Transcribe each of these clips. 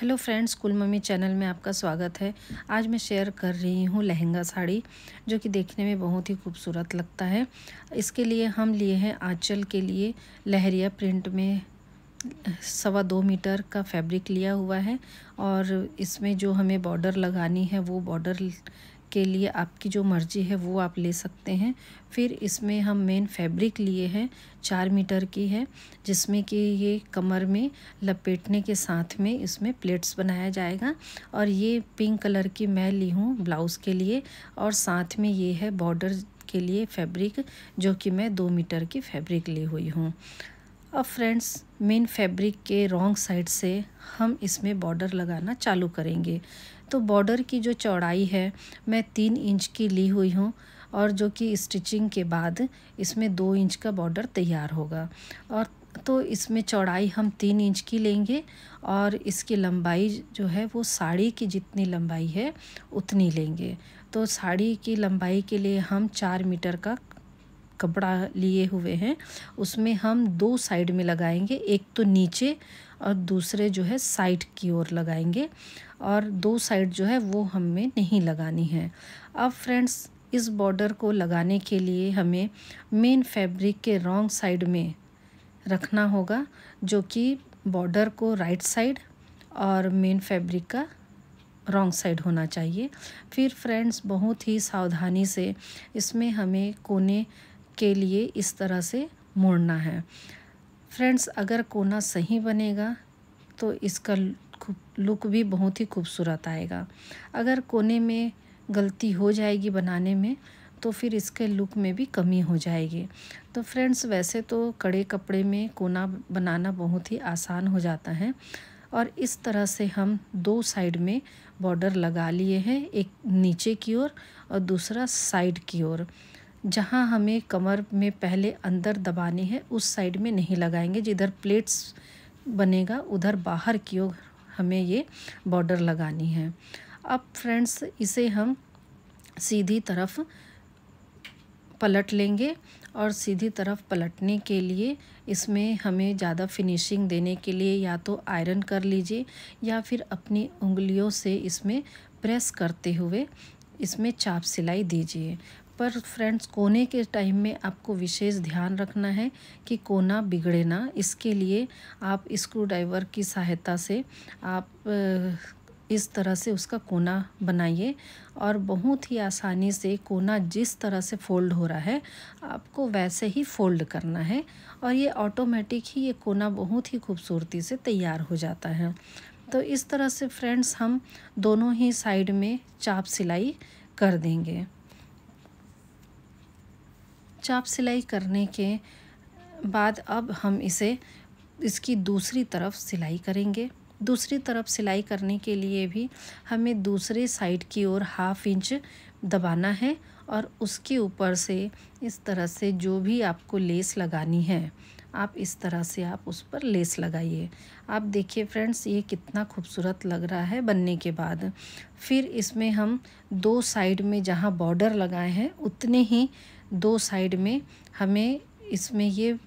hello friends cool mummy channel में आपका स्वागत है आज मैं शेयर कर रही हूँ लहंगा साड़ी जो कि देखने में बहुत ही खूबसूरत लगता है इसके लिए हम लिए हैं आंचल के लिए लहरिया प्रिंट में सवा दो मीटर का फैब्रिक लिया हुआ है और इसमें जो हमें बॉर्डर लगानी है वो बॉर्डर के लिए आपकी जो मर्ज़ी है वो आप ले सकते हैं फिर इसमें हम मेन फैब्रिक लिए हैं चार मीटर की है जिसमें कि ये कमर में लपेटने के साथ में इसमें प्लेट्स बनाया जाएगा और ये पिंक कलर की मैं ली हूँ ब्लाउज़ के लिए और साथ में ये है बॉर्डर के लिए फैब्रिक जो कि मैं दो मीटर की फैब्रिक ली हुई हूँ अब फ्रेंड्स मेन फैब्रिक के रॉन्ग साइड से हम इसमें बॉर्डर लगाना चालू करेंगे तो बॉर्डर की जो चौड़ाई है मैं तीन इंच की ली हुई हूँ और जो कि स्टिचिंग के बाद इसमें दो इंच का बॉर्डर तैयार होगा और तो इसमें चौड़ाई हम तीन इंच की लेंगे और इसकी लंबाई जो है वो साड़ी की जितनी लंबाई है उतनी लेंगे तो साड़ी की लंबाई के लिए हम चार मीटर का कपड़ा लिए हुए हैं उसमें हम दो साइड में लगाएंगे एक तो नीचे और दूसरे जो है साइड की ओर लगाएंगे और दो साइड जो है वो हमें नहीं लगानी है अब फ्रेंड्स इस बॉर्डर को लगाने के लिए हमें मेन फैब्रिक के रॉन्ग साइड में रखना होगा जो कि बॉर्डर को राइट साइड और मेन फैब्रिक का रॉन्ग साइड होना चाहिए फिर फ्रेंड्स बहुत ही सावधानी से इसमें हमें कोने के लिए इस तरह से मोड़ना है फ्रेंड्स अगर कोना सही बनेगा तो इसका लुक भी बहुत ही खूबसूरत आएगा अगर कोने में गलती हो जाएगी बनाने में तो फिर इसके लुक में भी कमी हो जाएगी तो फ्रेंड्स वैसे तो कड़े कपड़े में कोना बनाना बहुत ही आसान हो जाता है और इस तरह से हम दो साइड में बॉर्डर लगा लिए हैं एक नीचे की ओर और, और दूसरा साइड की ओर जहाँ हमें कमर में पहले अंदर दबानी है उस साइड में नहीं लगाएंगे जिधर प्लेट्स बनेगा उधर बाहर की ओर हमें ये बॉर्डर लगानी है अब फ्रेंड्स इसे हम सीधी तरफ पलट लेंगे और सीधी तरफ पलटने के लिए इसमें हमें ज़्यादा फिनिशिंग देने के लिए या तो आयरन कर लीजिए या फिर अपनी उंगलियों से इसमें प्रेस करते हुए इसमें चाप सिलाई दीजिए पर फ्रेंड्स कोने के टाइम में आपको विशेष ध्यान रखना है कि कोना बिगड़े ना इसके लिए आप स्क्रू ड्राइवर की सहायता से आप इस तरह से उसका कोना बनाइए और बहुत ही आसानी से कोना जिस तरह से फोल्ड हो रहा है आपको वैसे ही फोल्ड करना है और ये ऑटोमेटिक ही ये कोना बहुत ही खूबसूरती से तैयार हो जाता है तो इस तरह से फ्रेंड्स हम दोनों ही साइड में चाप सिलाई कर देंगे चाप सिलाई करने के बाद अब हम इसे इसकी दूसरी तरफ सिलाई करेंगे दूसरी तरफ सिलाई करने के लिए भी हमें दूसरे साइड की ओर हाफ इंच दबाना है और उसके ऊपर से इस तरह से जो भी आपको लेस लगानी है आप इस तरह से आप उस पर लेस लगाइए आप देखिए फ्रेंड्स ये कितना खूबसूरत लग रहा है बनने के बाद फिर इसमें हम दो साइड में जहाँ बॉर्डर लगाए हैं उतने ही दो साइड में हमें इसमें ये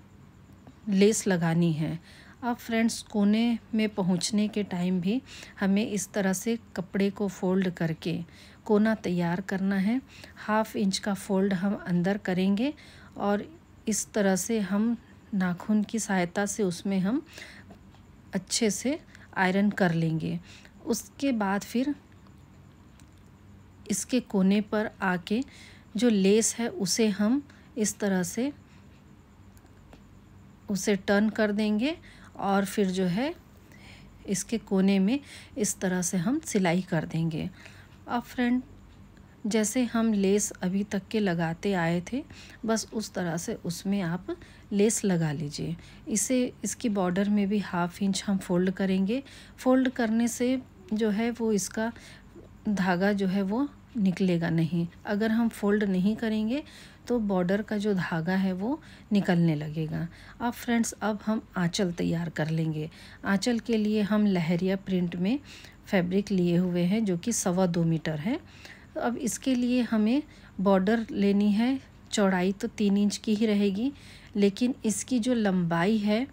लेस लगानी है अब फ्रेंड्स कोने में पहुंचने के टाइम भी हमें इस तरह से कपड़े को फोल्ड करके कोना तैयार करना है हाफ इंच का फोल्ड हम अंदर करेंगे और इस तरह से हम नाखून की सहायता से उसमें हम अच्छे से आयरन कर लेंगे उसके बाद फिर इसके कोने पर आके जो लेस है उसे हम इस तरह से उसे टर्न कर देंगे और फिर जो है इसके कोने में इस तरह से हम सिलाई कर देंगे अब फ्रेंड जैसे हम लेस अभी तक के लगाते आए थे बस उस तरह से उसमें आप लेस लगा लीजिए इसे इसकी बॉर्डर में भी हाफ इंच हम फोल्ड करेंगे फोल्ड करने से जो है वो इसका धागा जो है वो निकलेगा नहीं अगर हम फोल्ड नहीं करेंगे तो बॉर्डर का जो धागा है वो निकलने लगेगा अब फ्रेंड्स अब हम आँचल तैयार कर लेंगे आँचल के लिए हम लहरिया प्रिंट में फैब्रिक लिए हुए हैं जो कि सवा दो मीटर है तो अब इसके लिए हमें बॉर्डर लेनी है चौड़ाई तो तीन इंच की ही रहेगी लेकिन इसकी जो लंबाई है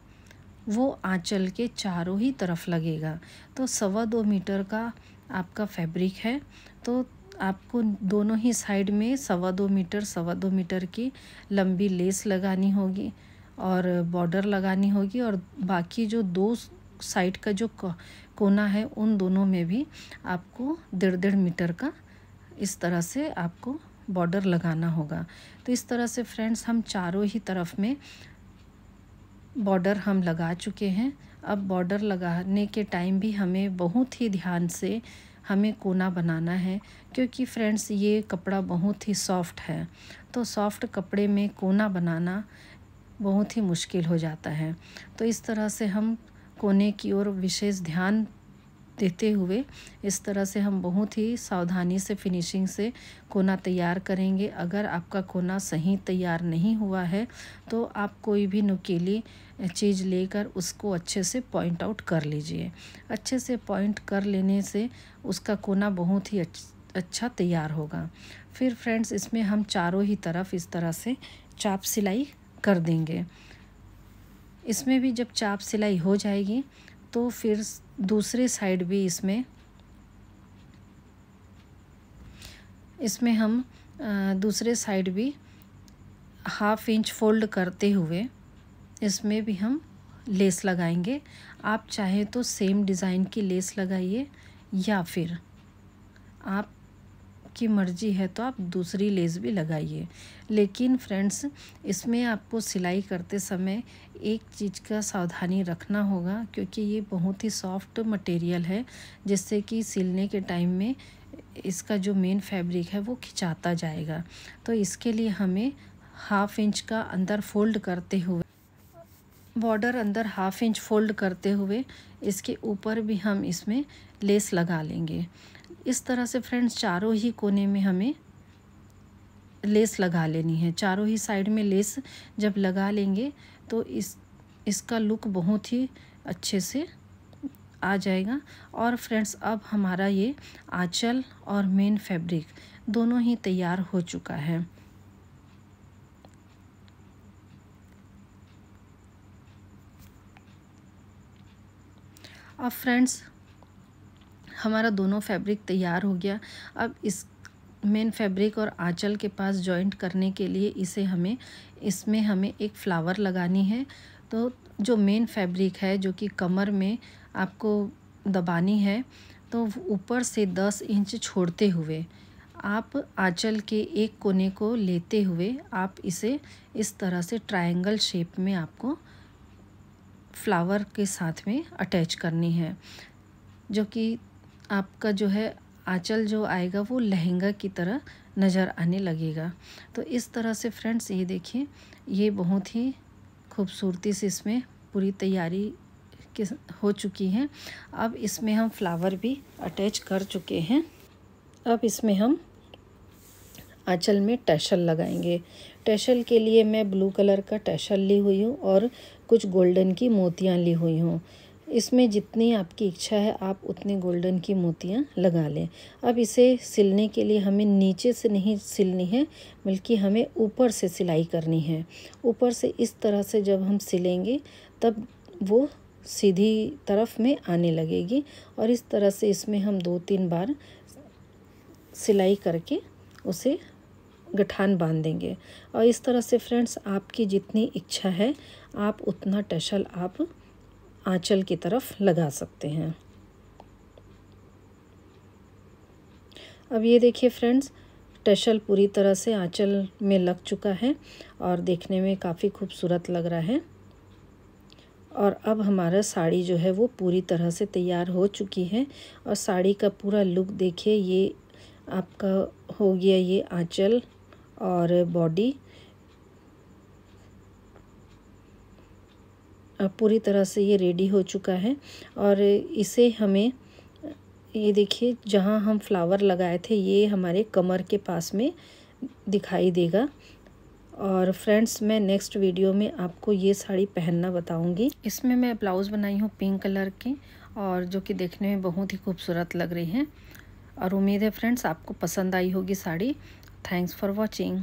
वो आँचल के चारों ही तरफ लगेगा तो सवा दो मीटर का आपका फैब्रिक है तो आपको दोनों ही साइड में सवा दो मीटर सवा दो मीटर की लंबी लेस लगानी होगी और बॉर्डर लगानी होगी और बाकी जो दो साइड का जो कोना है उन दोनों में भी आपको डेढ़ डेढ़ मीटर का इस तरह से आपको बॉर्डर लगाना होगा तो इस तरह से फ्रेंड्स हम चारों ही तरफ में बॉर्डर हम लगा चुके हैं अब बॉर्डर लगाने के टाइम भी हमें बहुत ही ध्यान से हमें कोना बनाना है क्योंकि फ्रेंड्स ये कपड़ा बहुत ही सॉफ्ट है तो सॉफ्ट कपड़े में कोना बनाना बहुत ही मुश्किल हो जाता है तो इस तरह से हम कोने की ओर विशेष ध्यान देते हुए इस तरह से हम बहुत ही सावधानी से फिनिशिंग से कोना तैयार करेंगे अगर आपका कोना सही तैयार नहीं हुआ है तो आप कोई भी नुकीली चीज़ लेकर उसको अच्छे से पॉइंट आउट कर लीजिए अच्छे से पॉइंट कर लेने से उसका कोना बहुत ही अच्छा तैयार होगा फिर फ्रेंड्स इसमें हम चारों ही तरफ इस तरह से चाप सिलाई कर देंगे इसमें भी जब चाप सिलाई हो जाएगी तो फिर दूसरे साइड भी इसमें इसमें हम दूसरे साइड भी हाफ इंच फोल्ड करते हुए इसमें भी हम लेस लगाएंगे आप चाहें तो सेम डिज़ाइन की लेस लगाइए या फिर आप आपकी मर्ज़ी है तो आप दूसरी लेस भी लगाइए लेकिन फ्रेंड्स इसमें आपको सिलाई करते समय एक चीज़ का सावधानी रखना होगा क्योंकि ये बहुत ही सॉफ्ट मटेरियल है जिससे कि सिलने के टाइम में इसका जो मेन फैब्रिक है वो खिंचाता जाएगा तो इसके लिए हमें हाफ इंच का अंदर फोल्ड करते हुए बॉर्डर अंदर हाफ इंच फोल्ड करते हुए इसके ऊपर भी हम इसमें लेस लगा लेंगे इस तरह से फ्रेंड्स चारों ही कोने में हमें लेस लगा लेनी है चारों ही साइड में लेस जब लगा लेंगे तो इस इसका लुक बहुत ही अच्छे से आ जाएगा और फ्रेंड्स अब हमारा ये आंचल और मेन फैब्रिक दोनों ही तैयार हो चुका है अब फ्रेंड्स हमारा दोनों फैब्रिक तैयार हो गया अब इस मेन फैब्रिक और आंचल के पास जॉइंट करने के लिए इसे हमें इसमें हमें एक फ़्लावर लगानी है तो जो मेन फैब्रिक है जो कि कमर में आपको दबानी है तो ऊपर से दस इंच छोड़ते हुए आप आंचल के एक कोने को लेते हुए आप इसे इस तरह से ट्रायंगल शेप में आपको फ्लावर के साथ में अटैच करनी है जो कि आपका जो है आंचल जो आएगा वो लहंगा की तरह नज़र आने लगेगा तो इस तरह से फ्रेंड्स ये देखिए ये बहुत ही खूबसूरती से इसमें पूरी तैयारी के हो चुकी है अब इसमें हम फ्लावर भी अटैच कर चुके हैं अब इसमें हम आंचल में टैशल लगाएंगे टैशल के लिए मैं ब्लू कलर का टैशल ली हुई हूँ और कुछ गोल्डन की मोतियाँ ली हुई हूँ इसमें जितनी आपकी इच्छा है आप उतने गोल्डन की मोतियाँ लगा लें अब इसे सिलने के लिए हमें नीचे से नहीं सिलनी है बल्कि हमें ऊपर से सिलाई करनी है ऊपर से इस तरह से जब हम सिलेंगे तब वो सीधी तरफ में आने लगेगी और इस तरह से इसमें हम दो तीन बार सिलाई करके उसे गठान बांध देंगे और इस तरह से फ्रेंड्स आपकी जितनी इच्छा है आप उतना टशल आप आंचल की तरफ लगा सकते हैं अब ये देखिए फ्रेंड्स टेशल पूरी तरह से आंचल में लग चुका है और देखने में काफ़ी खूबसूरत लग रहा है और अब हमारा साड़ी जो है वो पूरी तरह से तैयार हो चुकी है और साड़ी का पूरा लुक देखिए ये आपका हो गया ये आंचल और बॉडी पूरी तरह से ये रेडी हो चुका है और इसे हमें ये देखिए जहाँ हम फ्लावर लगाए थे ये हमारे कमर के पास में दिखाई देगा और फ्रेंड्स मैं नेक्स्ट वीडियो में आपको ये साड़ी पहनना बताऊंगी इसमें मैं ब्लाउज़ बनाई हूँ पिंक कलर की और जो कि देखने में बहुत ही खूबसूरत लग रही है और उम्मीद है फ्रेंड्स आपको पसंद आई होगी साड़ी थैंक्स फॉर वॉचिंग